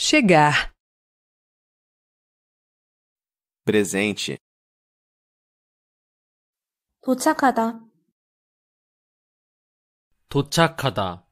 Chegar. Presente. 도착하다. 도착하다.